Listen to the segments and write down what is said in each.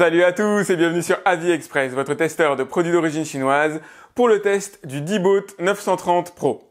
Salut à tous et bienvenue sur Avi Express, votre testeur de produits d'origine chinoise, pour le test du d boat 930 Pro.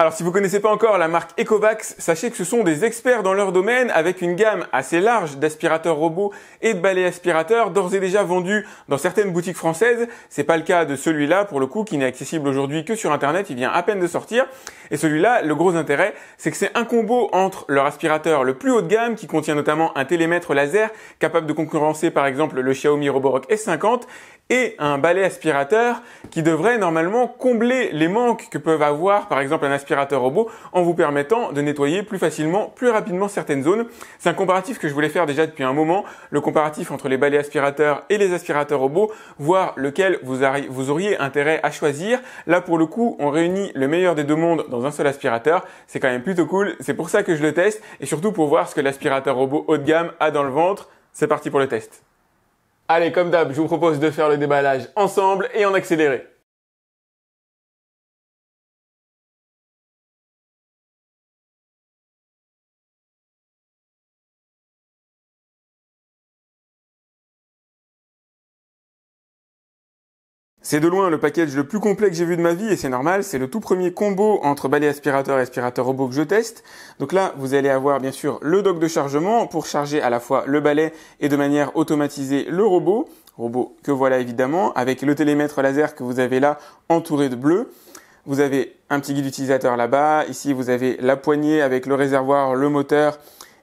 Alors si vous ne connaissez pas encore la marque Ecovax, sachez que ce sont des experts dans leur domaine avec une gamme assez large d'aspirateurs robots et de balais aspirateurs d'ores et déjà vendus dans certaines boutiques françaises. Ce n'est pas le cas de celui-là pour le coup qui n'est accessible aujourd'hui que sur internet, il vient à peine de sortir. Et celui-là, le gros intérêt, c'est que c'est un combo entre leur aspirateur le plus haut de gamme qui contient notamment un télémètre laser capable de concurrencer par exemple le Xiaomi Roborock S50 et un balai aspirateur qui devrait normalement combler les manques que peuvent avoir par exemple un aspirateur robot en vous permettant de nettoyer plus facilement, plus rapidement certaines zones. C'est un comparatif que je voulais faire déjà depuis un moment, le comparatif entre les balais aspirateurs et les aspirateurs robots, voir lequel vous, vous auriez intérêt à choisir. Là pour le coup, on réunit le meilleur des deux mondes dans un seul aspirateur, c'est quand même plutôt cool, c'est pour ça que je le teste et surtout pour voir ce que l'aspirateur robot haut de gamme a dans le ventre. C'est parti pour le test. Allez, comme d'hab, je vous propose de faire le déballage ensemble et en accéléré. C'est de loin le package le plus complet que j'ai vu de ma vie et c'est normal, c'est le tout premier combo entre balai aspirateur et aspirateur robot que je teste. Donc là, vous allez avoir bien sûr le dock de chargement pour charger à la fois le balai et de manière automatisée le robot, robot que voilà évidemment, avec le télémètre laser que vous avez là entouré de bleu. Vous avez un petit guide utilisateur là-bas, ici vous avez la poignée avec le réservoir, le moteur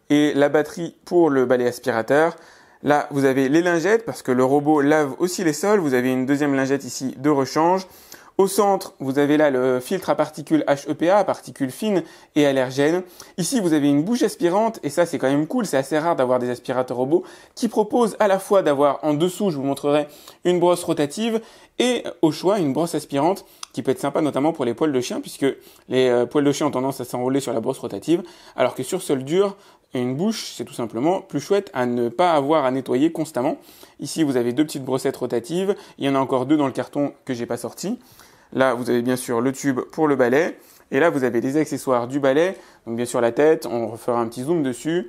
et la batterie pour le balai aspirateur. Là, vous avez les lingettes parce que le robot lave aussi les sols. Vous avez une deuxième lingette ici de rechange. Au centre, vous avez là le filtre à particules HEPA, particules fines et allergènes. Ici, vous avez une bouche aspirante, et ça c'est quand même cool, c'est assez rare d'avoir des aspirateurs robots, qui proposent à la fois d'avoir en dessous, je vous montrerai, une brosse rotative, et au choix une brosse aspirante, qui peut être sympa notamment pour les poils de chien, puisque les euh, poils de chien ont tendance à s'enrouler sur la brosse rotative, alors que sur sol dur, et une bouche, c'est tout simplement plus chouette à ne pas avoir à nettoyer constamment. Ici, vous avez deux petites brossettes rotatives. Il y en a encore deux dans le carton que j'ai pas sorti. Là, vous avez bien sûr le tube pour le balai. Et là, vous avez les accessoires du balai. Donc, bien sûr, la tête. On refera un petit zoom dessus.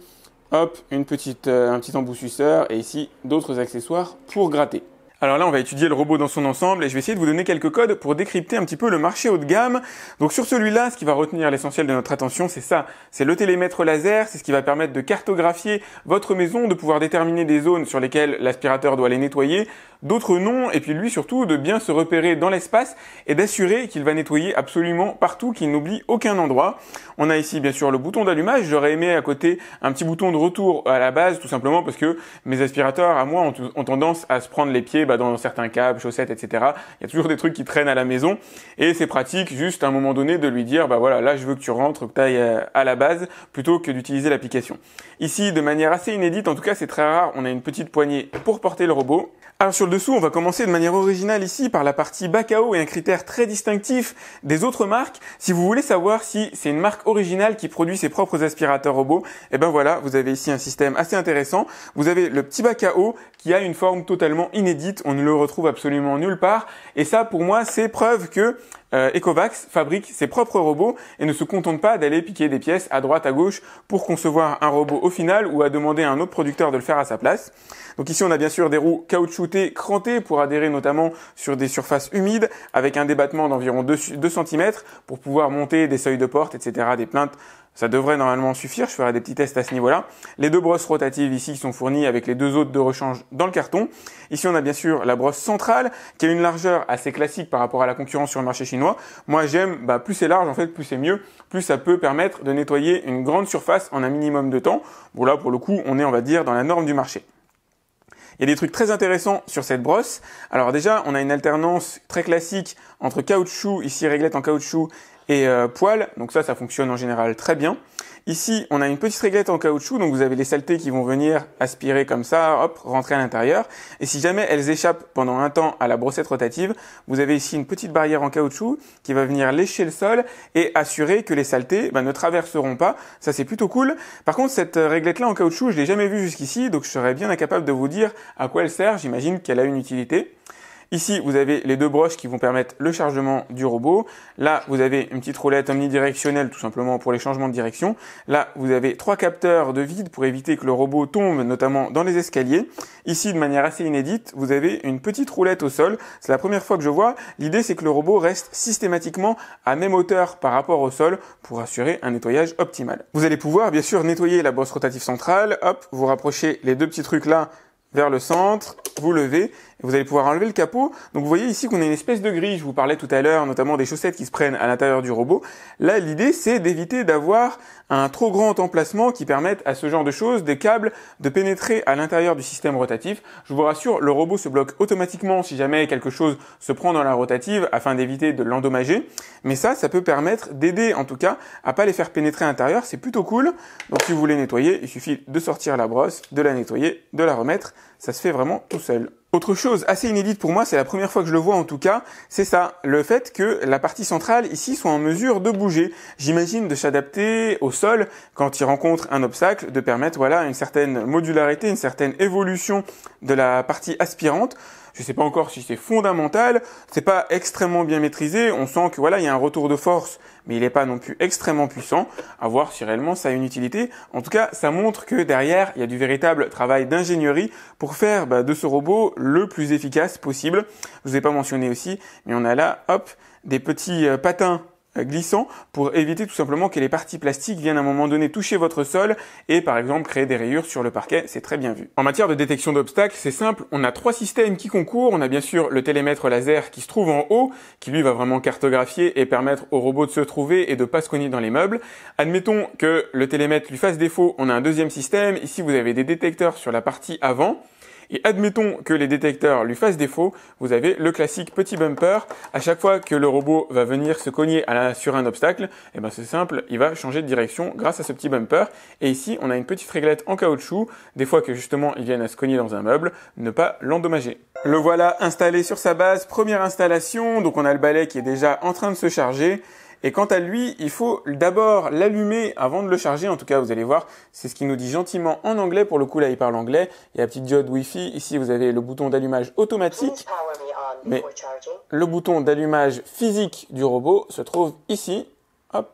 Hop, une petite, euh, un petit suceur Et ici, d'autres accessoires pour gratter. Alors là, on va étudier le robot dans son ensemble et je vais essayer de vous donner quelques codes pour décrypter un petit peu le marché haut de gamme. Donc sur celui-là, ce qui va retenir l'essentiel de notre attention, c'est ça, c'est le télémètre laser, c'est ce qui va permettre de cartographier votre maison, de pouvoir déterminer des zones sur lesquelles l'aspirateur doit les nettoyer, d'autres noms et puis lui surtout de bien se repérer dans l'espace et d'assurer qu'il va nettoyer absolument partout, qu'il n'oublie aucun endroit. On a ici bien sûr le bouton d'allumage, j'aurais aimé à côté un petit bouton de retour à la base, tout simplement parce que mes aspirateurs à moi ont, tendance à se prendre les pieds bah, dans certains câbles, chaussettes, etc. Il y a toujours des trucs qui traînent à la maison, et c'est pratique juste à un moment donné de lui dire, bah voilà, là je veux que tu rentres, que tu ailles euh, à la base, plutôt que d'utiliser l'application. Ici, de manière assez inédite, en tout cas c'est très rare, on a une petite poignée pour porter le robot dessous, on va commencer de manière originale ici par la partie bac à eau et un critère très distinctif des autres marques. Si vous voulez savoir si c'est une marque originale qui produit ses propres aspirateurs robots, eh ben voilà, vous avez ici un système assez intéressant. Vous avez le petit bac à eau qui a une forme totalement inédite, on ne le retrouve absolument nulle part. Et ça, pour moi, c'est preuve que Ecovacs euh, Ecovax fabrique ses propres robots et ne se contente pas d'aller piquer des pièces à droite, à gauche pour concevoir un robot au final ou à demander à un autre producteur de le faire à sa place. Donc ici, on a bien sûr des roues caoutchoutées cranté pour adhérer notamment sur des surfaces humides avec un débattement d'environ 2, cm pour pouvoir monter des seuils de porte, etc., des plaintes. Ça devrait normalement suffire, je ferai des petits tests à ce niveau-là. Les deux brosses rotatives ici sont fournies avec les deux autres de rechange dans le carton. Ici on a bien sûr la brosse centrale qui a une largeur assez classique par rapport à la concurrence sur le marché chinois. Moi j'aime, bah, plus c'est large en fait, plus c'est mieux, plus ça peut permettre de nettoyer une grande surface en un minimum de temps. Bon là pour le coup on est on va dire dans la norme du marché. Il y a des trucs très intéressants sur cette brosse. Alors déjà, on a une alternance très classique entre caoutchouc, ici réglette en caoutchouc, et euh, poils. Donc ça, ça fonctionne en général très bien. Ici, on a une petite réglette en caoutchouc, donc vous avez les saletés qui vont venir aspirer comme ça, hop, rentrer à l'intérieur. Et si jamais elles échappent pendant un temps à la brossette rotative, vous avez ici une petite barrière en caoutchouc qui va venir lécher le sol et assurer que les saletés ben, ne traverseront pas. Ça, c'est plutôt cool. Par contre, cette euh, réglette-là en caoutchouc, je l'ai jamais vue jusqu'ici, donc je serais bien incapable de vous dire à quoi elle sert. J'imagine qu'elle a une utilité. Ici, vous avez les deux broches qui vont permettre le chargement du robot. Là, vous avez une petite roulette omnidirectionnelle tout simplement pour les changements de direction. Là, vous avez trois capteurs de vide pour éviter que le robot tombe, notamment dans les escaliers. Ici, de manière assez inédite, vous avez une petite roulette au sol. C'est la première fois que je vois. L'idée, c'est que le robot reste systématiquement à même hauteur par rapport au sol pour assurer un nettoyage optimal. Vous allez pouvoir, bien sûr, nettoyer la brosse rotative centrale. Hop, vous rapprochez les deux petits trucs là vers le centre, vous levez vous allez pouvoir enlever le capot. Donc vous voyez ici qu'on a une espèce de grille. Je vous parlais tout à l'heure, notamment des chaussettes qui se prennent à l'intérieur du robot. Là, l'idée, c'est d'éviter d'avoir un trop grand emplacement qui permette à ce genre de choses, des câbles, de pénétrer à l'intérieur du système rotatif. Je vous rassure, le robot se bloque automatiquement si jamais quelque chose se prend dans la rotative afin d'éviter de l'endommager. Mais ça, ça peut permettre d'aider en tout cas à pas les faire pénétrer à l'intérieur. C'est plutôt cool. Donc si vous voulez nettoyer, il suffit de sortir la brosse, de la nettoyer, de la remettre. Ça se fait vraiment tout seul. Autre chose assez inédite pour moi, c'est la première fois que je le vois en tout cas, c'est ça, le fait que la partie centrale ici soit en mesure de bouger. J'imagine de s'adapter au sol quand il rencontre un obstacle, de permettre voilà une certaine modularité, une certaine évolution de la partie aspirante je ne sais pas encore si c'est fondamental, c'est pas extrêmement bien maîtrisé, on sent que voilà, il y a un retour de force, mais il n'est pas non plus extrêmement puissant, à voir si réellement ça a une utilité. En tout cas, ça montre que derrière, il y a du véritable travail d'ingénierie pour faire bah, de ce robot le plus efficace possible. Je vous ai pas mentionné aussi, mais on a là, hop, des petits euh, patins euh, glissant pour éviter tout simplement que les parties plastiques viennent à un moment donné toucher votre sol et par exemple créer des rayures sur le parquet, c'est très bien vu. En matière de détection d'obstacles, c'est simple, on a trois systèmes qui concourent, on a bien sûr le télémètre laser qui se trouve en haut, qui lui va vraiment cartographier et permettre au robot de se trouver et de pas se cogner dans les meubles. Admettons que le télémètre lui fasse défaut, on a un deuxième système, ici vous avez des détecteurs sur la partie avant, et admettons que les détecteurs lui fassent défaut, vous avez le classique petit bumper. À chaque fois que le robot va venir se cogner sur un obstacle, et eh ben c'est simple, il va changer de direction grâce à ce petit bumper. Et ici, on a une petite réglette en caoutchouc, des fois que justement il vienne à se cogner dans un meuble, ne pas l'endommager. Le voilà installé sur sa base, première installation, donc on a le balai qui est déjà en train de se charger. Et quant à lui, il faut d'abord l'allumer avant de le charger. En tout cas, vous allez voir, c'est ce qu'il nous dit gentiment en anglais. Pour le coup, là, il parle anglais. Il y a la petite diode Wi-Fi. Ici, vous avez le bouton d'allumage automatique. Mais le bouton d'allumage physique du robot se trouve ici. Hop.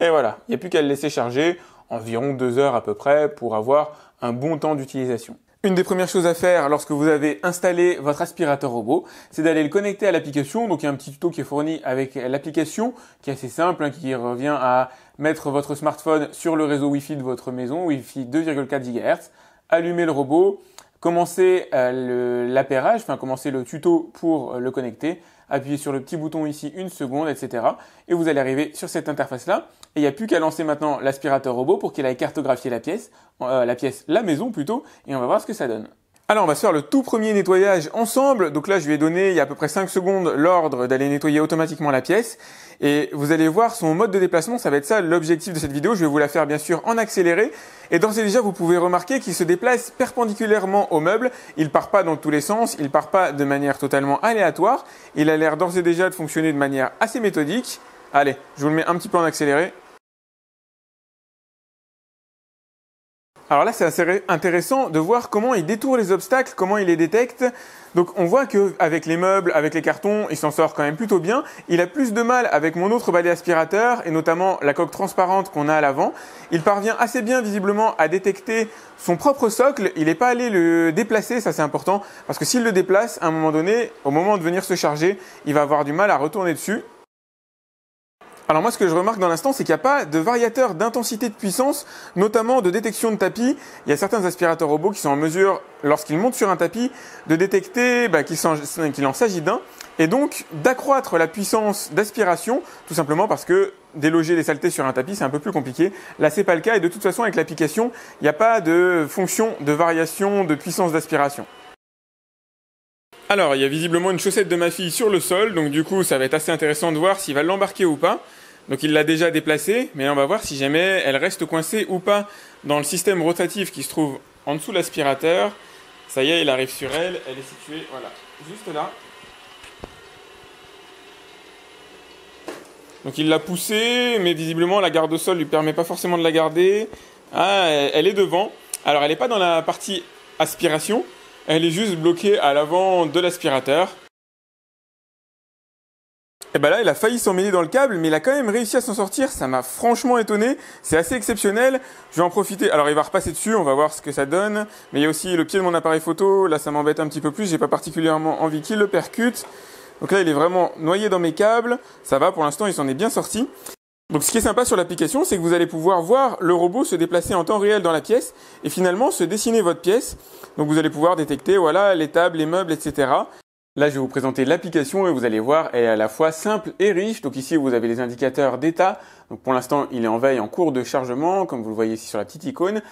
Et voilà, il n'y a plus qu'à le laisser charger environ deux heures à peu près pour avoir un bon temps d'utilisation. Une des premières choses à faire lorsque vous avez installé votre aspirateur robot, c'est d'aller le connecter à l'application. Donc il y a un petit tuto qui est fourni avec l'application, qui est assez simple, hein, qui revient à mettre votre smartphone sur le réseau Wi-Fi de votre maison, Wi-Fi 2,4 GHz, allumer le robot, commencer euh, enfin commencer le tuto pour euh, le connecter, appuyer sur le petit bouton ici une seconde, etc. Et vous allez arriver sur cette interface-là. Et il n'y a plus qu'à lancer maintenant l'aspirateur robot pour qu'il aille cartographier la pièce, euh, la pièce, la maison plutôt, et on va voir ce que ça donne. Alors on va se faire le tout premier nettoyage ensemble. Donc là je lui ai donné il y a à peu près 5 secondes l'ordre d'aller nettoyer automatiquement la pièce. Et vous allez voir son mode de déplacement, ça va être ça l'objectif de cette vidéo. Je vais vous la faire bien sûr en accéléré. Et d'ores et déjà vous pouvez remarquer qu'il se déplace perpendiculairement au meuble. Il part pas dans tous les sens, il part pas de manière totalement aléatoire. Il a l'air d'ores et déjà de fonctionner de manière assez méthodique. Allez, je vous le mets un petit peu en accéléré. Alors là, c'est assez intéressant de voir comment il détourne les obstacles, comment il les détecte. Donc on voit que avec les meubles, avec les cartons, il s'en sort quand même plutôt bien. Il a plus de mal avec mon autre balai aspirateur et notamment la coque transparente qu'on a à l'avant. Il parvient assez bien visiblement à détecter son propre socle. Il n'est pas allé le déplacer, ça c'est important parce que s'il le déplace, à un moment donné, au moment de venir se charger, il va avoir du mal à retourner dessus. Alors moi, ce que je remarque dans l'instant, c'est qu'il n'y a pas de variateur d'intensité de puissance, notamment de détection de tapis. Il y a certains aspirateurs robots qui sont en mesure, lorsqu'ils montent sur un tapis, de détecter bah, qu'il en s'agit d'un, et donc d'accroître la puissance d'aspiration, tout simplement parce que déloger les saletés sur un tapis, c'est un peu plus compliqué. Là, c'est pas le cas, et de toute façon, avec l'application, il n'y a pas de fonction de variation de puissance d'aspiration. Alors, il y a visiblement une chaussette de ma fille sur le sol, donc du coup, ça va être assez intéressant de voir s'il va l'embarquer ou pas. Donc il l'a déjà déplacée, mais on va voir si jamais elle reste coincée ou pas dans le système rotatif qui se trouve en dessous de l'aspirateur. Ça y est, il arrive sur elle, elle est située, juste là. Donc il l'a poussée, mais visiblement la garde au sol lui permet pas forcément de la garder. Ah, elle est devant. Alors elle n'est pas dans la partie aspiration, elle est juste bloquée à l'avant de l'aspirateur. Et eh ben là, il a failli s'emmêler dans le câble, mais il a quand même réussi à s'en sortir. Ça m'a franchement étonné. C'est assez exceptionnel. Je vais en profiter. Alors, il va repasser dessus. On va voir ce que ça donne. Mais il y a aussi le pied de mon appareil photo. Là, ça m'embête un petit peu plus. J'ai pas particulièrement envie qu'il le percute. Donc là, il est vraiment noyé dans mes câbles. Ça va. Pour l'instant, il s'en est bien sorti. Donc ce qui est sympa sur l'application, c'est que vous allez pouvoir voir le robot se déplacer en temps réel dans la pièce et finalement se dessiner votre pièce. Donc vous allez pouvoir détecter voilà les tables, les meubles, etc. Là, je vais vous présenter l'application et vous allez voir, elle est à la fois simple et riche. Donc ici, vous avez les indicateurs d'état. Donc pour l'instant, il est en veille en cours de chargement, comme vous le voyez ici sur la petite icône.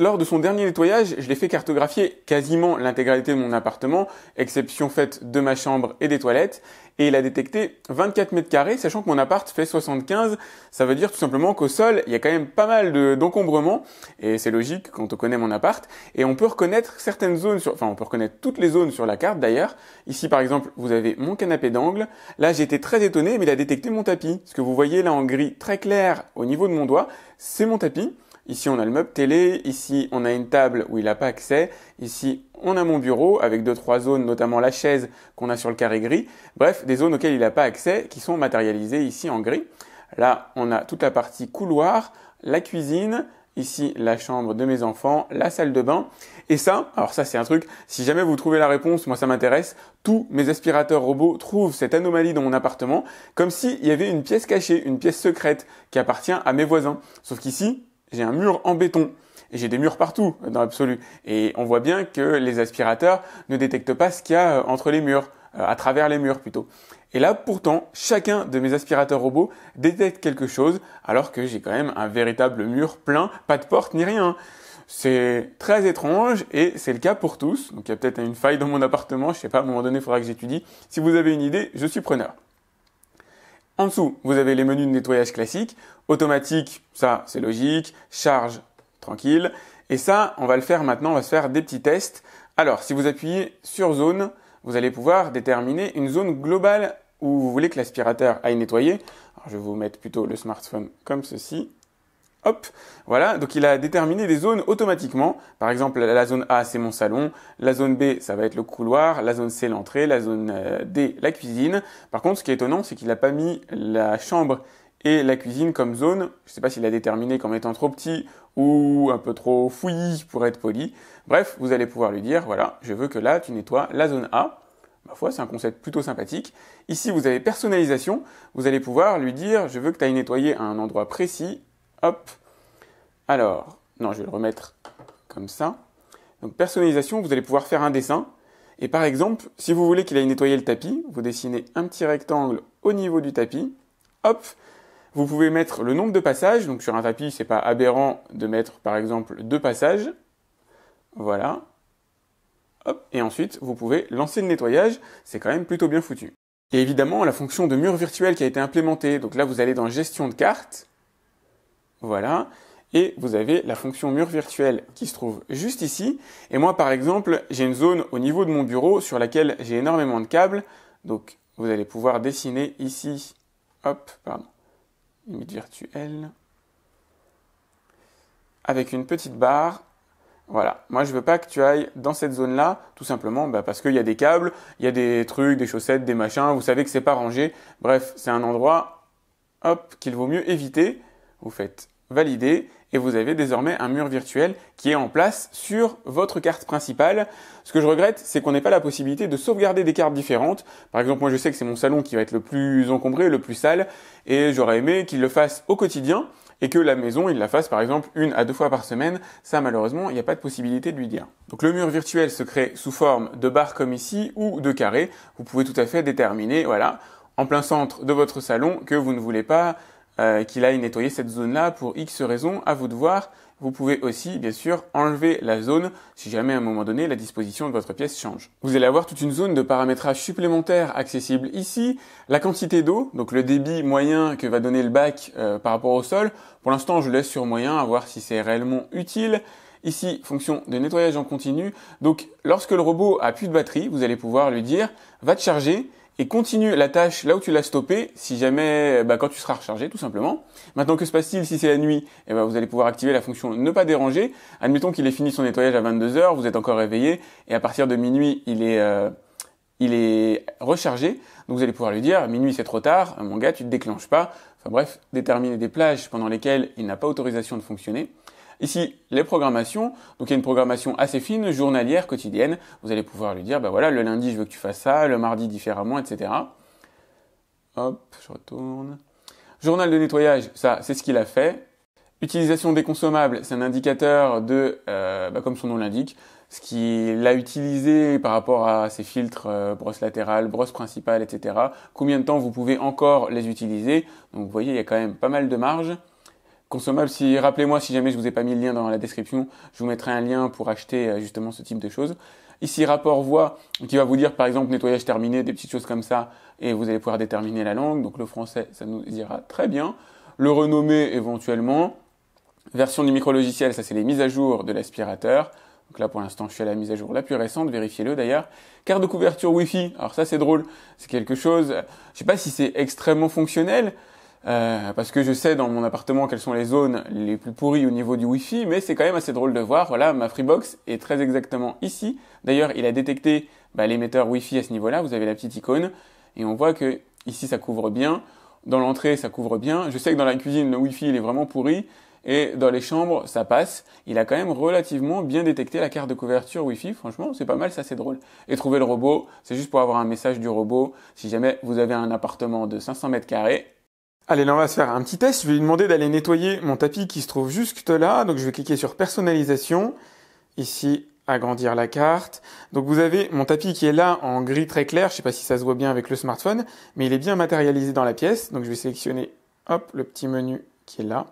Lors de son dernier nettoyage, je l'ai fait cartographier quasiment l'intégralité de mon appartement, exception faite de ma chambre et des toilettes et il a détecté 24 mètres carrés, sachant que mon appart fait 75. Ça veut dire tout simplement qu'au sol, il y a quand même pas mal d'encombrement, et c'est logique quand on connaît mon appart, et on peut reconnaître certaines zones, sur, enfin on peut reconnaître toutes les zones sur la carte d'ailleurs. Ici par exemple, vous avez mon canapé d'angle. Là j'ai été très étonné, mais il a détecté mon tapis. Ce que vous voyez là en gris très clair au niveau de mon doigt, c'est mon tapis. Ici, on a le meuble télé, ici, on a une table où il n'a pas accès, ici, on a mon bureau avec deux, trois zones, notamment la chaise qu'on a sur le carré gris. Bref, des zones auxquelles il n'a pas accès qui sont matérialisées ici en gris. Là, on a toute la partie couloir, la cuisine, ici la chambre de mes enfants, la salle de bain. Et ça, alors ça c'est un truc, si jamais vous trouvez la réponse, moi ça m'intéresse, tous mes aspirateurs robots trouvent cette anomalie dans mon appartement, comme s'il y avait une pièce cachée, une pièce secrète qui appartient à mes voisins. Sauf qu'ici, j'ai un mur en béton. Et j'ai des murs partout dans l'absolu. Et on voit bien que les aspirateurs ne détectent pas ce qu'il y a euh, entre les murs, euh, à travers les murs plutôt. Et là, pourtant, chacun de mes aspirateurs robots détecte quelque chose, alors que j'ai quand même un véritable mur plein, pas de porte ni rien. C'est très étrange et c'est le cas pour tous. Donc il y a peut-être une faille dans mon appartement, je sais pas, à un moment donné il faudra que j'étudie. Si vous avez une idée, je suis preneur. En dessous, vous avez les menus de nettoyage classiques. Automatique, ça c'est logique. Charge, tranquille. Et ça, on va le faire maintenant, on va se faire des petits tests. Alors, si vous appuyez sur zone, vous allez pouvoir déterminer une zone globale où vous voulez que l'aspirateur aille nettoyer. Alors, je vais vous mettre plutôt le smartphone comme ceci. Hop, voilà, donc il a déterminé des zones automatiquement. Par exemple, la zone A, c'est mon salon, la zone B, ça va être le couloir, la zone C, l'entrée, la zone euh, D, la cuisine. Par contre, ce qui est étonnant, c'est qu'il n'a pas mis la chambre et la cuisine comme zone. Je ne sais pas s'il a déterminé comme étant trop petit ou un peu trop fouillis pour être poli. Bref, vous allez pouvoir lui dire, voilà, je veux que là, tu nettoies la zone A ma foi, c'est un concept plutôt sympathique. Ici, vous avez personnalisation. Vous allez pouvoir lui dire, je veux que tu ailles nettoyer à un endroit précis Hop. Alors, non, je vais le remettre comme ça. Donc personnalisation, vous allez pouvoir faire un dessin. Et par exemple, si vous voulez qu'il aille nettoyer le tapis, vous dessinez un petit rectangle au niveau du tapis. Hop. Vous pouvez mettre le nombre de passages. Donc sur un tapis, c'est pas aberrant de mettre par exemple deux passages. Voilà. Hop. Et ensuite, vous pouvez lancer le nettoyage. C'est quand même plutôt bien foutu. Et évidemment, la fonction de mur virtuel qui a été implémentée. Donc là, vous allez dans gestion de cartes ». Voilà. Et vous avez la fonction mur virtuel qui se trouve juste ici. Et moi, par exemple, j'ai une zone au niveau de mon bureau sur laquelle j'ai énormément de câbles. Donc, vous allez pouvoir dessiner ici, hop, pardon, limite virtuelle, avec une petite barre voilà. Moi, je veux pas que tu ailles dans cette zone-là, tout simplement bah, parce qu'il y a des câbles, il y a des trucs, des chaussettes, des machins. Vous savez que c'est pas rangé. Bref, c'est un endroit, hop, qu'il vaut mieux éviter. Vous faites validé et vous avez désormais un mur virtuel qui est en place sur votre carte principale. Ce que je regrette, c'est qu'on n'ait pas la possibilité de sauvegarder des cartes différentes. Par exemple, moi je sais que c'est mon salon qui va être le plus encombré, le plus sale, et j'aurais aimé qu'il le fasse au quotidien et que la maison, il la fasse par exemple une à deux fois par semaine. Ça, malheureusement, il n'y a pas de possibilité de lui dire. Donc le mur virtuel se crée sous forme de barre comme ici ou de carré. Vous pouvez tout à fait déterminer, voilà, en plein centre de votre salon que vous ne voulez pas euh, qu'il aille nettoyer cette zone-là pour X raisons, à vous de voir. Vous pouvez aussi, bien sûr, enlever la zone si jamais à un moment donné la disposition de votre pièce change. Vous allez avoir toute une zone de paramétrage supplémentaire accessible ici. La quantité d'eau, donc le débit moyen que va donner le bac euh, par rapport au sol. Pour l'instant, je laisse sur moyen à voir si c'est réellement utile. Ici, fonction de nettoyage en continu. Donc, lorsque le robot a plus de batterie, vous allez pouvoir lui dire va te charger et continue la tâche là où tu l'as stoppée, si jamais, eh ben, quand tu seras rechargé, tout simplement. Maintenant, que se passe-t-il si c'est la nuit eh ben, Vous allez pouvoir activer la fonction ne pas déranger. Admettons qu'il ait fini son nettoyage à 22h, vous êtes encore réveillé, et à partir de minuit, il est, euh, rechargé. Donc vous allez pouvoir lui dire, minuit c'est trop tard, mon gars, tu ne déclenches pas. Enfin bref, déterminer des plages pendant lesquelles il n'a pas autorisation de fonctionner. Ici, les programmations. Donc, il y a une programmation assez fine, journalière, quotidienne. Vous allez pouvoir lui dire, bah voilà, le lundi, je veux que tu fasses ça, le mardi, différemment, etc. Hop, je retourne. Journal de nettoyage, ça, c'est ce qu'il a fait. Utilisation des consommables, c'est un indicateur de, euh, bah, comme son nom l'indique, ce qu'il a utilisé par rapport à ses filtres euh, brosse latérale, brosse principale, etc. Combien de temps vous pouvez encore les utiliser. Donc vous voyez, il y a quand même pas mal de marge. Consommable, Si, rappelez-moi si jamais je vous ai pas mis le lien dans la description, je vous mettrai un lien pour acheter euh, justement ce type de choses. Ici, rapport voix qui va vous dire par exemple nettoyage terminé, des petites choses comme ça, et vous allez pouvoir déterminer la langue. Donc le français, ça nous ira très bien. Le renommé éventuellement. Version du micro-logiciel, ça c'est les mises à jour de l'aspirateur. Donc là, pour l'instant, je suis à la mise à jour la plus récente, vérifiez-le d'ailleurs. Carte de couverture Wi-Fi, alors ça c'est drôle, c'est quelque chose, je sais pas si c'est extrêmement fonctionnel, euh, parce que je sais dans mon appartement quelles sont les zones les plus pourries au niveau du Wi-Fi, mais c'est quand même assez drôle de voir. Voilà, ma Freebox est très exactement ici. D'ailleurs, il a détecté bah, l'émetteur Wi-Fi à ce niveau-là. Vous avez la petite icône et on voit que ici ça couvre bien. Dans l'entrée, ça couvre bien. Je sais que dans la cuisine, le Wi-Fi il est vraiment pourri. Et dans les chambres, ça passe. Il a quand même relativement bien détecté la carte de couverture Wi-Fi. Franchement, c'est pas mal, ça c'est drôle. Et trouver le robot, c'est juste pour avoir un message du robot. Si jamais vous avez un appartement de 500 mètres carrés, Allez, là, on va se faire un petit test. Je vais lui demander d'aller nettoyer mon tapis qui se trouve juste là. Donc, je vais cliquer sur personnalisation. Ici, agrandir la carte. Donc, vous avez mon tapis qui est là en gris très clair. Je ne sais pas si ça se voit bien avec le smartphone, mais il est bien matérialisé dans la pièce. Donc, je vais sélectionner, hop, le petit menu qui est là.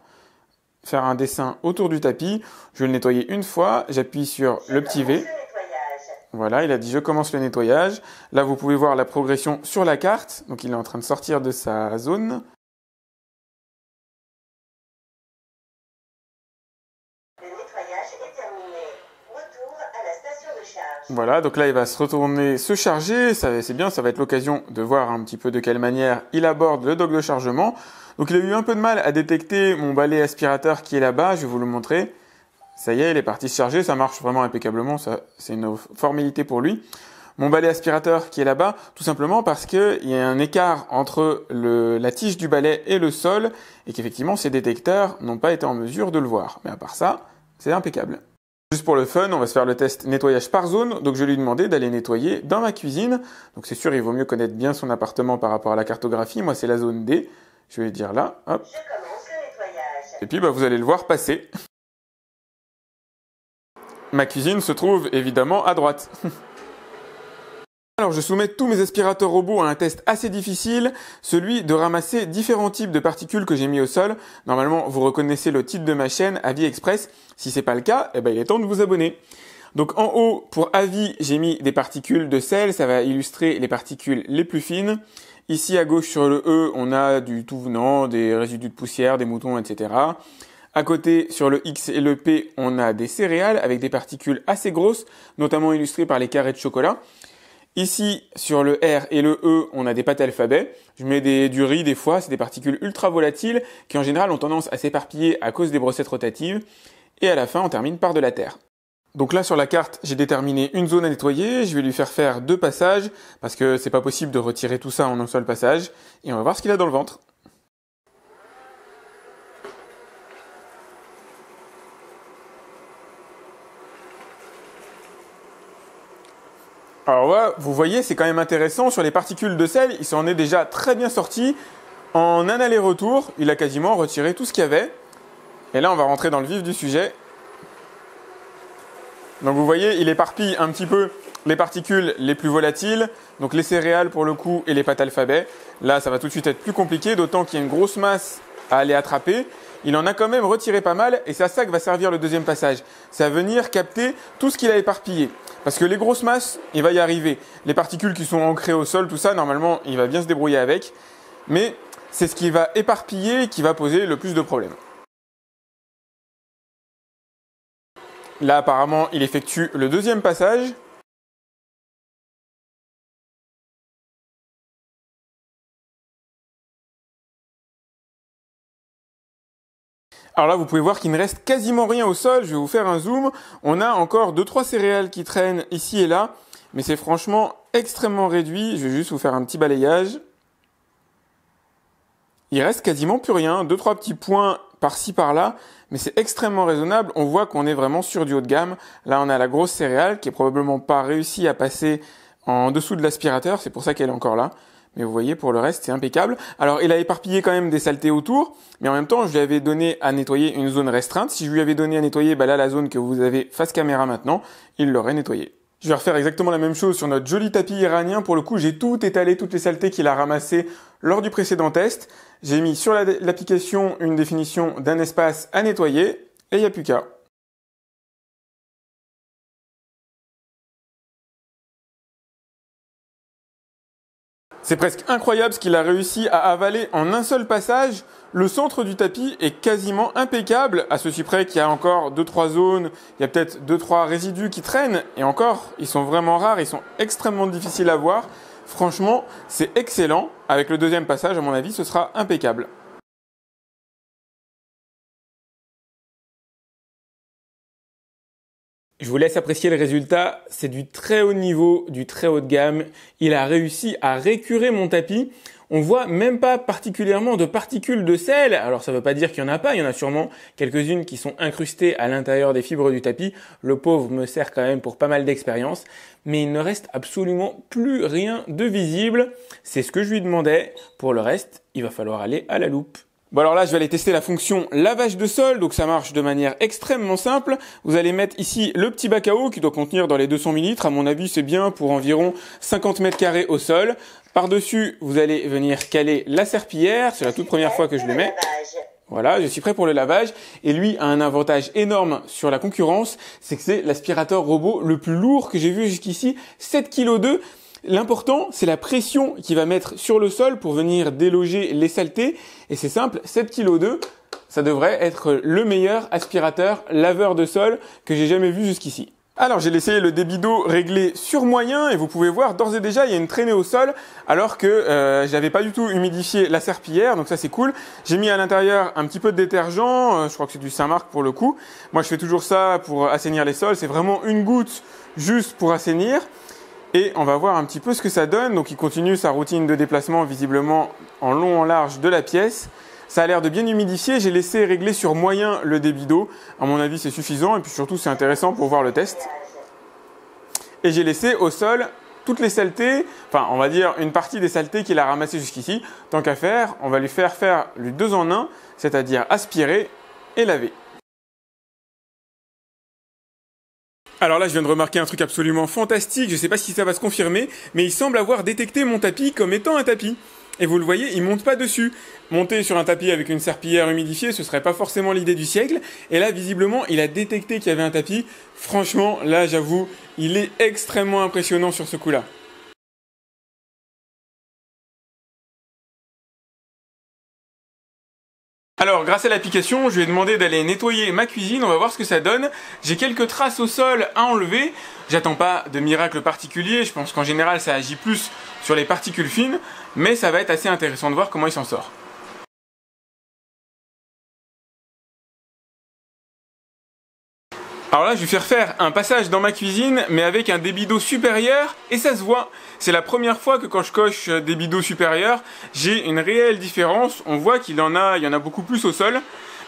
Faire un dessin autour du tapis. Je vais le nettoyer une fois. J'appuie sur le petit V. Voilà, il a dit je commence le nettoyage. Là, vous pouvez voir la progression sur la carte. Donc, il est en train de sortir de sa zone. Voilà, donc là il va se retourner, se charger, c'est bien, ça va être l'occasion de voir un petit peu de quelle manière il aborde le dog de chargement. Donc il a eu un peu de mal à détecter mon balai aspirateur qui est là-bas, je vais vous le montrer. Ça y est, il est parti se charger, ça marche vraiment impeccablement, c'est une formalité pour lui. Mon balai aspirateur qui est là-bas, tout simplement parce qu'il y a un écart entre la tige du balai et le sol, et qu'effectivement ces détecteurs n'ont pas été en mesure de le voir. Mais à part ça, c'est impeccable. Juste pour le fun, on va se faire le test nettoyage par zone. Donc je lui ai demandé d'aller nettoyer dans ma cuisine. Donc c'est sûr, il vaut mieux connaître bien son appartement par rapport à la cartographie. Moi, c'est la zone D. Je vais dire là, hop. Je commence le nettoyage. Et puis, bah, vous allez le voir passer. Ma cuisine se trouve évidemment à droite. Alors je soumets tous mes aspirateurs robots à un test assez difficile, celui de ramasser différents types de particules que j'ai mis au sol. Normalement, vous reconnaissez le titre de ma chaîne, Avis Express. Si ce n'est pas le cas, eh ben, il est temps de vous abonner. Donc en haut, pour avis, j'ai mis des particules de sel, ça va illustrer les particules les plus fines. Ici à gauche sur le E, on a du tout venant, des résidus de poussière, des moutons, etc. À côté, sur le X et le P, on a des céréales avec des particules assez grosses, notamment illustrées par les carrés de chocolat. Ici, sur le R et le E, on a des pâtes alphabets. Je mets des, du riz des fois, c'est des particules ultra volatiles qui en général ont tendance à s'éparpiller à cause des brossettes rotatives. Et à la fin, on termine par de la terre. Donc là sur la carte, j'ai déterminé une zone à nettoyer, je vais lui faire faire deux passages, parce que c'est pas possible de retirer tout ça en un seul passage, et on va voir ce qu'il a dans le ventre. Alors vous voyez, c'est quand même intéressant. Sur les particules de sel, il s'en est déjà très bien sorti. En un aller-retour, il a quasiment retiré tout ce qu'il y avait. Et là, on va rentrer dans le vif du sujet. Donc vous voyez, il éparpille un petit peu les particules les plus volatiles, donc les céréales pour le coup et les pâtes alphabets. Là, ça va tout de suite être plus compliqué, d'autant qu'il y a une grosse masse à aller attraper il en a quand même retiré pas mal et c'est à ça que va servir le deuxième passage. Ça va venir capter tout ce qu'il a éparpillé. Parce que les grosses masses, il va y arriver. Les particules qui sont ancrées au sol, tout ça, normalement, il va bien se débrouiller avec. Mais c'est ce qui va éparpiller qui va poser le plus de problèmes. Là, apparemment, il effectue le deuxième passage. Alors là, vous pouvez voir qu'il ne reste quasiment rien au sol. Je vais vous faire un zoom. On a encore deux trois céréales qui traînent ici et là, mais c'est franchement extrêmement réduit. Je vais juste vous faire un petit balayage. Il reste quasiment plus rien, deux trois petits points par-ci par-là, mais c'est extrêmement raisonnable. On voit qu'on est vraiment sur du haut de gamme. Là, on a la grosse céréale qui est probablement pas réussi à passer en dessous de l'aspirateur, c'est pour ça qu'elle est encore là. Mais vous voyez, pour le reste, c'est impeccable. Alors, il a éparpillé quand même des saletés autour, mais en même temps, je lui avais donné à nettoyer une zone restreinte. Si je lui avais donné à nettoyer, bah là, la zone que vous avez face caméra maintenant, il l'aurait nettoyée. Je vais refaire exactement la même chose sur notre joli tapis iranien. Pour le coup, j'ai tout étalé, toutes les saletés qu'il a ramassées lors du précédent test. J'ai mis sur l'application une définition d'un espace à nettoyer, et il n'y a plus qu'à. C'est presque incroyable ce qu'il a réussi à avaler en un seul passage. Le centre du tapis est quasiment impeccable, à ceci près qu'il y a encore 2-3 zones, il y a peut-être 2-3 résidus qui traînent, et encore, ils sont vraiment rares, ils sont extrêmement difficiles à voir. Franchement, c'est excellent. Avec le deuxième passage, à mon avis, ce sera impeccable. Je vous laisse apprécier le résultat. C'est du très haut niveau, du très haut de gamme. Il a réussi à récurer mon tapis. On voit même pas particulièrement de particules de sel. Alors ça ne veut pas dire qu'il y en a pas. Il y en a sûrement quelques-unes qui sont incrustées à l'intérieur des fibres du tapis. Le pauvre me sert quand même pour pas mal d'expérience. Mais il ne reste absolument plus rien de visible. C'est ce que je lui demandais. Pour le reste, il va falloir aller à la loupe. Bon alors là, je vais aller tester la fonction lavage de sol, donc ça marche de manière extrêmement simple. Vous allez mettre ici le petit bac à eau qui doit contenir dans les 200 ml, à mon avis c'est bien pour environ 50 mètres carrés au sol. Par-dessus, vous allez venir caler la serpillière, c'est la toute première fois que je le mets. Voilà, je suis prêt pour le lavage. Et lui a un avantage énorme sur la concurrence, c'est que c'est l'aspirateur robot le plus lourd que j'ai vu jusqu'ici, 7 kg. L'important, c'est la pression qu'il va mettre sur le sol pour venir déloger les saletés. Et c'est simple, 7 kg, ça devrait être le meilleur aspirateur laveur de sol que j'ai jamais vu jusqu'ici. Alors j'ai laissé le débit d'eau réglé sur moyen et vous pouvez voir d'ores et déjà il y a une traînée au sol alors que euh, je n'avais pas du tout humidifié la serpillière donc ça c'est cool. J'ai mis à l'intérieur un petit peu de détergent, euh, je crois que c'est du Saint-Marc pour le coup. Moi je fais toujours ça pour assainir les sols, c'est vraiment une goutte juste pour assainir. Et on va voir un petit peu ce que ça donne. Donc il continue sa routine de déplacement visiblement en long en large de la pièce. Ça a l'air de bien humidifier, j'ai laissé régler sur moyen le débit d'eau. À mon avis c'est suffisant et puis surtout c'est intéressant pour voir le test. Et j'ai laissé au sol toutes les saletés, enfin on va dire une partie des saletés qu'il a ramassées jusqu'ici. Tant qu'à faire, on va lui faire faire le deux en un, c'est-à-dire aspirer et laver. Alors là, je viens de remarquer un truc absolument fantastique, je ne sais pas si ça va se confirmer, mais il semble avoir détecté mon tapis comme étant un tapis. Et vous le voyez, il monte pas dessus. Monter sur un tapis avec une serpillière humidifiée, ce serait pas forcément l'idée du siècle. Et là, visiblement, il a détecté qu'il y avait un tapis. Franchement, là, j'avoue, il est extrêmement impressionnant sur ce coup-là. Alors, grâce à l'application, je lui ai demandé d'aller nettoyer ma cuisine, on va voir ce que ça donne. J'ai quelques traces au sol à enlever. J'attends pas de miracle particulier, je pense qu'en général ça agit plus sur les particules fines, mais ça va être assez intéressant de voir comment il s'en sort. Alors là, je vais faire faire un passage dans ma cuisine, mais avec un débit d'eau supérieur, et ça se voit. C'est la première fois que quand je coche euh, débit d'eau supérieur, j'ai une réelle différence. On voit qu'il en a, il y en a beaucoup plus au sol,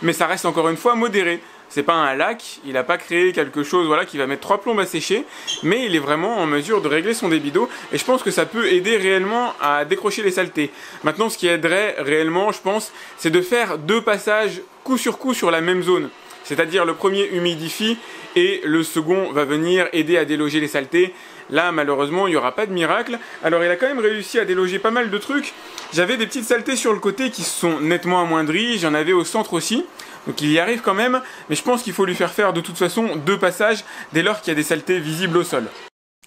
mais ça reste encore une fois modéré. C'est pas un lac, il n'a pas créé quelque chose voilà, qui va mettre trois plombes à sécher, mais il est vraiment en mesure de régler son débit d'eau et je pense que ça peut aider réellement à décrocher les saletés. Maintenant, ce qui aiderait réellement, je pense, c'est de faire deux passages coup sur coup sur la même zone. C'est-à-dire le premier humidifie et le second va venir aider à déloger les saletés. Là, malheureusement, il n'y aura pas de miracle. Alors, il a quand même réussi à déloger pas mal de trucs. J'avais des petites saletés sur le côté qui sont nettement amoindries. J'en avais au centre aussi. Donc il y arrive quand même, mais je pense qu'il faut lui faire faire de toute façon deux passages dès lors qu'il y a des saletés visibles au sol.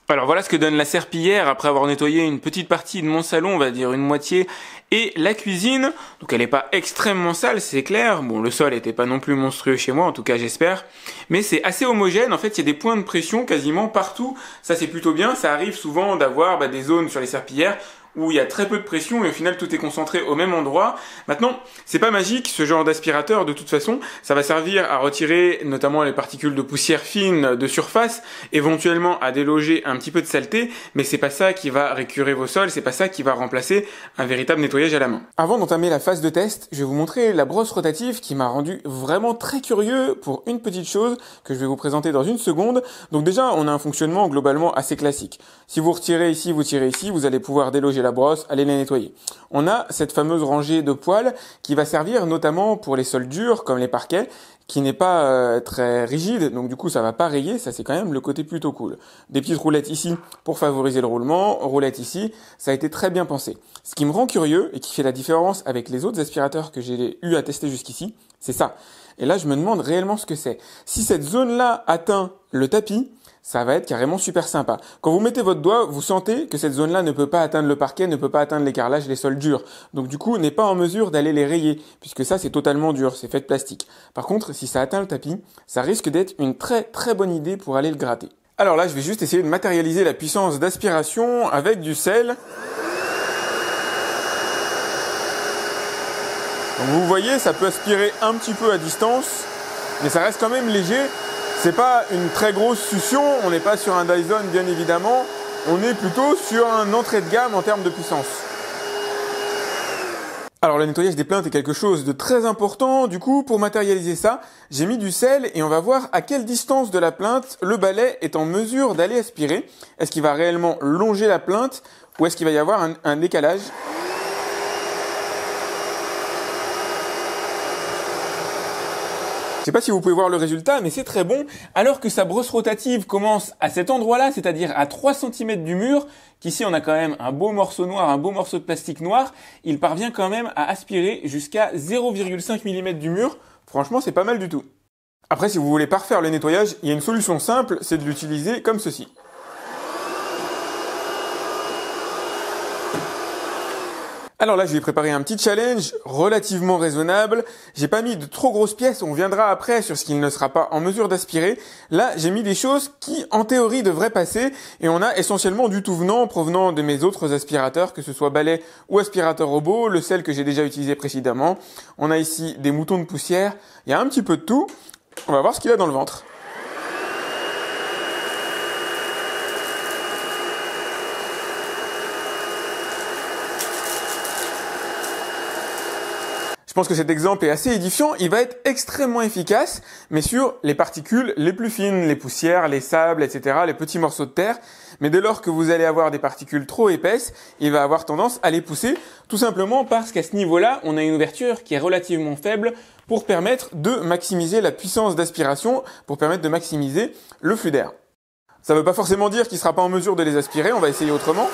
Alors voilà ce que donne la serpillière après avoir nettoyé une petite partie de mon salon, on va dire une moitié, et la cuisine. Donc elle n'est pas extrêmement sale, c'est clair. Bon, le sol n'était pas non plus monstrueux chez moi, en tout cas j'espère. Mais c'est assez homogène, en fait il y a des points de pression quasiment partout. Ça c'est plutôt bien, ça arrive souvent d'avoir bah, des zones sur les serpillères où il y a très peu de pression et au final tout est concentré au même endroit. Maintenant, c'est pas magique ce genre d'aspirateur de toute façon, ça va servir à retirer notamment les particules de poussière fine de surface, éventuellement à déloger un petit peu de saleté, mais c'est pas ça qui va récurer vos sols, c'est pas ça qui va remplacer un véritable nettoyage à la main. Avant d'entamer la phase de test, je vais vous montrer la brosse rotative qui m'a rendu vraiment très curieux pour une petite chose que je vais vous présenter dans une seconde. Donc déjà, on a un fonctionnement globalement assez classique. Si vous retirez ici, vous tirez ici, vous allez pouvoir déloger la brosse, allez les nettoyer. On a cette fameuse rangée de poils qui va servir notamment pour les sols durs comme les parquets qui n'est pas euh, très rigide, donc du coup ça va pas rayer, ça c'est quand même le côté plutôt cool. Des petites roulettes ici pour favoriser le roulement, roulettes ici, ça a été très bien pensé. Ce qui me rend curieux et qui fait la différence avec les autres aspirateurs que j'ai eu à tester jusqu'ici, c'est ça. Et là je me demande réellement ce que c'est. Si cette zone-là atteint le tapis, ça va être carrément super sympa. Quand vous mettez votre doigt, vous sentez que cette zone-là ne peut pas atteindre le parquet, ne peut pas atteindre les carrelages, les sols durs. Donc du coup, n'est pas en mesure d'aller les rayer, puisque ça c'est totalement dur, c'est fait de plastique. Par contre, si ça atteint le tapis, ça risque d'être une très très bonne idée pour aller le gratter. Alors là, je vais juste essayer de matérialiser la puissance d'aspiration avec du sel. Donc vous voyez, ça peut aspirer un petit peu à distance, mais ça reste quand même léger c'est pas une très grosse succion, on n'est pas sur un Dyson bien évidemment, on est plutôt sur un entrée de gamme en termes de puissance. Alors le nettoyage des plaintes est quelque chose de très important, du coup pour matérialiser ça, j'ai mis du sel et on va voir à quelle distance de la plainte le balai est en mesure d'aller aspirer. Est-ce qu'il va réellement longer la plainte ou est-ce qu'il va y avoir un décalage sais pas si vous pouvez voir le résultat, mais c'est très bon. Alors que sa brosse rotative commence à cet endroit-là, c'est-à-dire à 3 cm du mur, qu'ici on a quand même un beau morceau noir, un beau morceau de plastique noir, il parvient quand même à aspirer jusqu'à 0,5 mm du mur. Franchement, c'est pas mal du tout. Après, si vous voulez pas refaire le nettoyage, il y a une solution simple, c'est de l'utiliser comme ceci. Alors là, je vais préparer un petit challenge relativement raisonnable. J'ai pas mis de trop grosses pièces, on viendra après sur ce qu'il ne sera pas en mesure d'aspirer. Là, j'ai mis des choses qui, en théorie, devraient passer et on a essentiellement du tout venant provenant de mes autres aspirateurs, que ce soit balai ou aspirateur robot, le sel que j'ai déjà utilisé précédemment. On a ici des moutons de poussière, il y a un petit peu de tout. On va voir ce qu'il a dans le ventre. Je pense que cet exemple est assez édifiant. Il va être extrêmement efficace, mais sur les particules les plus fines, les poussières, les sables, etc., les petits morceaux de terre. Mais dès lors que vous allez avoir des particules trop épaisses, il va avoir tendance à les pousser, tout simplement parce qu'à ce niveau-là, on a une ouverture qui est relativement faible pour permettre de maximiser la puissance d'aspiration, pour permettre de maximiser le flux d'air. Ça ne veut pas forcément dire qu'il ne sera pas en mesure de les aspirer, on va essayer autrement.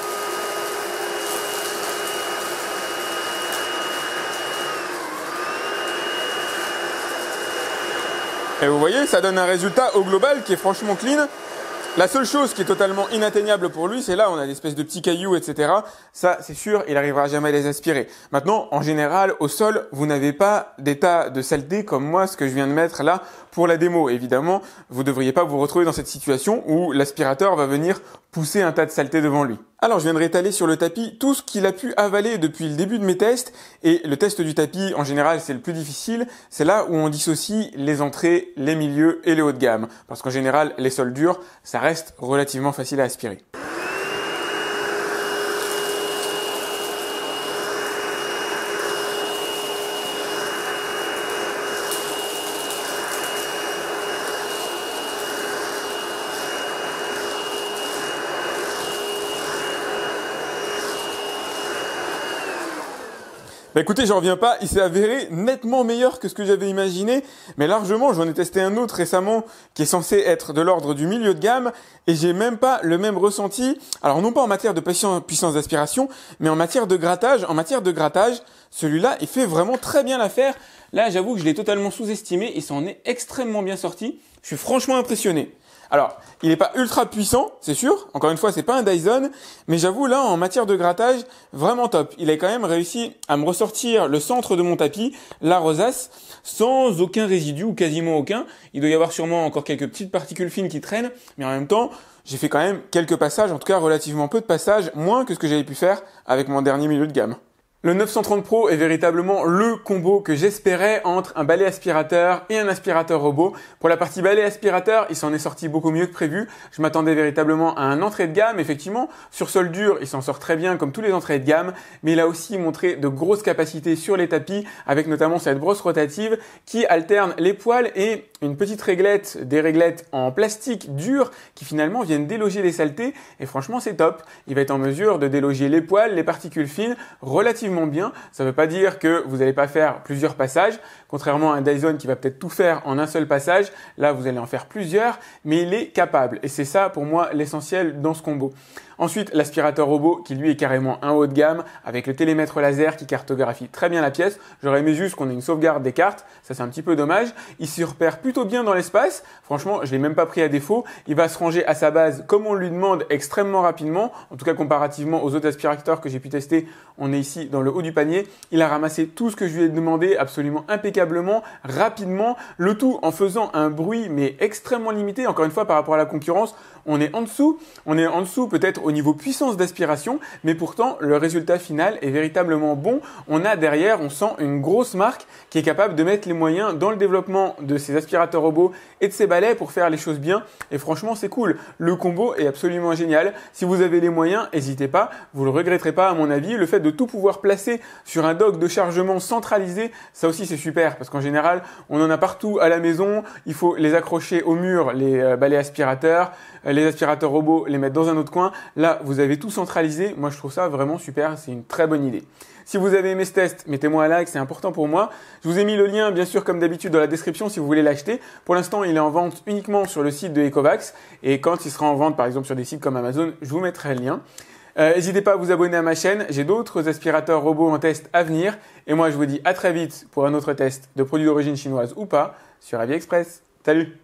Et vous voyez, ça donne un résultat au global qui est franchement clean. La seule chose qui est totalement inatteignable pour lui, c'est là, on a des espèces de petits cailloux, etc. Ça, c'est sûr, il arrivera jamais à les aspirer. Maintenant, en général, au sol, vous n'avez pas d'état de saleté comme moi, ce que je viens de mettre là pour la démo. Évidemment, vous ne devriez pas vous retrouver dans cette situation où l'aspirateur va venir pousser un tas de saleté devant lui. Alors je viens de rétaler sur le tapis tout ce qu'il a pu avaler depuis le début de mes tests, et le test du tapis en général c'est le plus difficile, c'est là où on dissocie les entrées, les milieux et les hauts de gamme, parce qu'en général les sols durs, ça reste relativement facile à aspirer. Bah écoutez, j'en reviens pas, il s'est avéré nettement meilleur que ce que j'avais imaginé, mais largement, j'en ai testé un autre récemment qui est censé être de l'ordre du milieu de gamme, et j'ai même pas le même ressenti, alors non pas en matière de puissance d'aspiration, mais en matière de grattage. En matière de grattage, celui-là, il fait vraiment très bien l'affaire. Là, j'avoue que je l'ai totalement sous-estimé, il s'en est extrêmement bien sorti, je suis franchement impressionné. Alors, il n'est pas ultra puissant, c'est sûr. Encore une fois, c'est pas un Dyson, mais j'avoue là en matière de grattage, vraiment top. Il a quand même réussi à me ressortir le centre de mon tapis, la rosace, sans aucun résidu ou quasiment aucun. Il doit y avoir sûrement encore quelques petites particules fines qui traînent, mais en même temps, j'ai fait quand même quelques passages, en tout cas relativement peu de passages, moins que ce que j'avais pu faire avec mon dernier milieu de gamme. Le 930 Pro est véritablement le combo que j'espérais entre un balai aspirateur et un aspirateur robot. Pour la partie balai aspirateur, il s'en est sorti beaucoup mieux que prévu. Je m'attendais véritablement à un entrée de gamme. Effectivement, sur sol dur, il s'en sort très bien comme tous les entrées de gamme, mais il a aussi montré de grosses capacités sur les tapis, avec notamment cette brosse rotative qui alterne les poils et une petite réglette, des réglettes en plastique dur qui finalement viennent déloger les saletés et franchement c'est top. Il va être en mesure de déloger les poils, les particules fines relativement bien. Ça ne veut pas dire que vous n'allez pas faire plusieurs passages, contrairement à un Dyson qui va peut-être tout faire en un seul passage. Là vous allez en faire plusieurs, mais il est capable et c'est ça pour moi l'essentiel dans ce combo. Ensuite, l'aspirateur robot qui lui est carrément un haut de gamme avec le télémètre laser qui cartographie très bien la pièce. J'aurais aimé juste qu'on ait une sauvegarde des cartes, ça c'est un petit peu dommage. Il se repère plutôt bien dans l'espace. Franchement, je l'ai même pas pris à défaut. Il va se ranger à sa base comme on lui demande extrêmement rapidement. En tout cas, comparativement aux autres aspirateurs que j'ai pu tester, on est ici dans le haut du panier. Il a ramassé tout ce que je lui ai demandé absolument impeccablement, rapidement, le tout en faisant un bruit mais extrêmement limité. Encore une fois, par rapport à la concurrence, on est en dessous. On est en dessous peut-être au niveau puissance d'aspiration, mais pourtant le résultat final est véritablement bon. On a derrière, on sent une grosse marque qui est capable de mettre les moyens dans le développement de ses aspirateurs robots et de ses balais pour faire les choses bien. Et franchement, c'est cool. Le combo est absolument génial. Si vous avez les moyens, n'hésitez pas. Vous ne le regretterez pas, à mon avis. Le fait de tout pouvoir placer sur un dock de chargement centralisé, ça aussi c'est super parce qu'en général, on en a partout à la maison. Il faut les accrocher au mur, les euh, balais aspirateurs, euh, les aspirateurs robots, les mettre dans un autre coin. Là, vous avez tout centralisé. Moi, je trouve ça vraiment super. C'est une très bonne idée. Si vous avez aimé ce test, mettez-moi un like, c'est important pour moi. Je vous ai mis le lien, bien sûr, comme d'habitude, dans la description si vous voulez l'acheter. Pour l'instant, il est en vente uniquement sur le site de Ecovax. Et quand il sera en vente, par exemple, sur des sites comme Amazon, je vous mettrai le lien. Euh, N'hésitez pas à vous abonner à ma chaîne. J'ai d'autres aspirateurs robots en test à venir. Et moi, je vous dis à très vite pour un autre test de produits d'origine chinoise ou pas sur Aliexpress. Salut